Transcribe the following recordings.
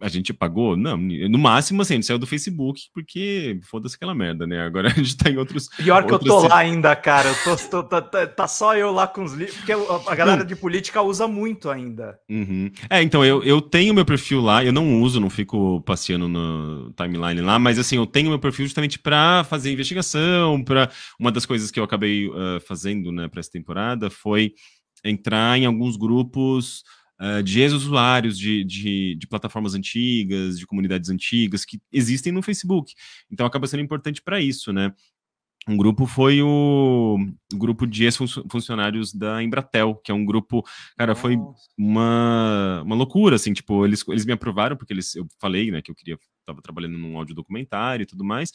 a gente pagou? Não, no máximo assim, a gente saiu do Facebook, porque foda-se aquela merda, né? Agora a gente tá em outros. Pior que outros... eu tô lá ainda, cara. Eu tô, tô tá, tá, tá só eu lá com os livros, porque a galera de política usa muito ainda. Uhum. É, então eu, eu tenho meu perfil lá, eu não uso, não fico passeando no timeline lá, mas assim, eu tenho meu perfil justamente para fazer investigação, para Uma das coisas que eu acabei uh, fazendo, né, pra essa temporada foi entrar em alguns grupos eh, de ex-usuários de, de, de, plataformas antigas, de comunidades antigas que existem no Facebook. Então acaba sendo importante para isso, né? Um grupo foi o, o grupo de ex-funcionários da Embratel, que é um grupo, cara, foi uma, uma loucura, assim, tipo, eles, eles me aprovaram, porque eles, eu falei, né, que eu queria, tava trabalhando num áudio documentário e tudo mais,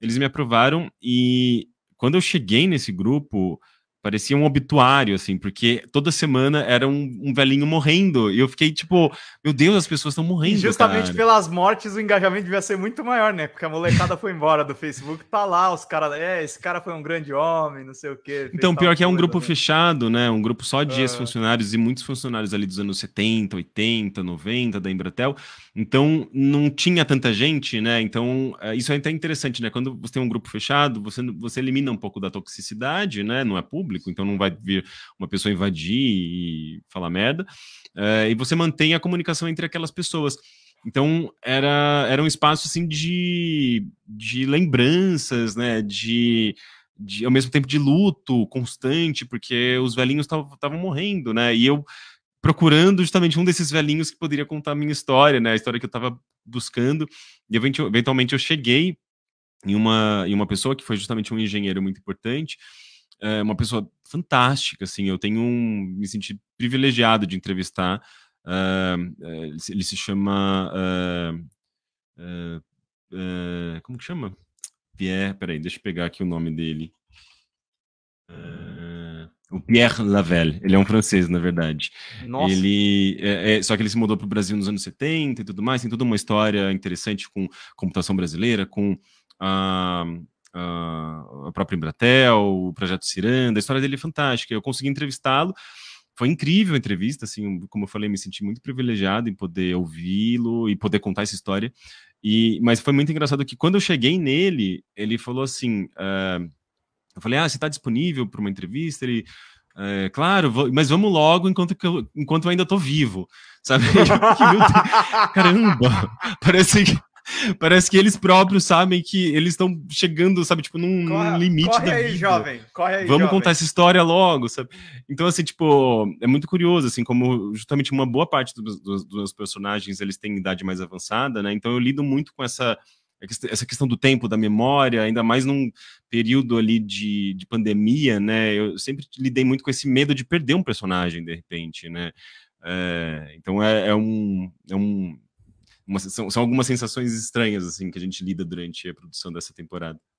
eles me aprovaram e quando eu cheguei nesse grupo, Parecia um obituário, assim, porque toda semana era um, um velhinho morrendo. E eu fiquei tipo, meu Deus, as pessoas estão morrendo. E justamente cara. pelas mortes, o engajamento devia ser muito maior, né? Porque a molecada foi embora do Facebook, tá lá, os caras, é, esse cara foi um grande homem, não sei o quê. Então, pior que é um grupo também. Né? fechado, né? Um grupo só de ex-funcionários e muitos funcionários ali dos anos 70, 80, 90 da Embratel. Então, não tinha tanta gente, né? Então, é, isso é até interessante, né? Quando você tem um grupo fechado, você, você elimina um pouco da toxicidade, né? Não é público público, então não vai vir uma pessoa invadir e falar merda. É, e você mantém a comunicação entre aquelas pessoas. Então era, era um espaço assim de, de lembranças, né? De, de ao mesmo tempo de luto constante, porque os velhinhos estavam morrendo, né? E eu procurando justamente um desses velhinhos que poderia contar a minha história, né? A história que eu estava buscando. E eventualmente eu cheguei em uma, em uma pessoa que foi justamente um engenheiro muito importante é uma pessoa fantástica, assim, eu tenho um, me senti privilegiado de entrevistar, uh, ele se chama, uh, como que chama? Pierre, peraí, deixa eu pegar aqui o nome dele. O Pierre Lavelle, ele é um francês, na verdade. Nossa. Ele, é, é, só que ele se mudou para o Brasil nos anos 70 e tudo mais, tem toda uma história interessante com computação brasileira, com a, ah, uh, a própria Embratel, o Projeto Ciranda, a história dele é fantástica. Eu consegui entrevistá-lo, foi incrível a entrevista, assim, como eu falei, me senti muito privilegiado em poder ouvi-lo e poder contar essa história. E, mas foi muito engraçado que quando eu cheguei nele, ele falou assim, uh, eu falei, ah, você está disponível para uma entrevista? Ele, é, claro, vou, mas vamos logo enquanto, eu, enquanto eu ainda tô vivo, sabe? Caramba, parece que Parece que eles próprios sabem que eles estão chegando, sabe, tipo, num, corre, limite corre da aí, vida. Jovem, corre aí, Vamos jovem. contar essa história logo, sabe? Então, assim, tipo, é muito curioso, assim, como justamente uma boa parte dos, dos, dos personagens, eles têm idade mais avançada, né? Então eu lido muito com essa essa questão do tempo, da memória, ainda mais num período ali de, de pandemia, né? Eu sempre lidei muito com esse medo de perder um personagem, de repente, né? É, então é, é, um, é um uma, são, são algumas sensações estranhas assim que a gente lida durante a produção dessa temporada.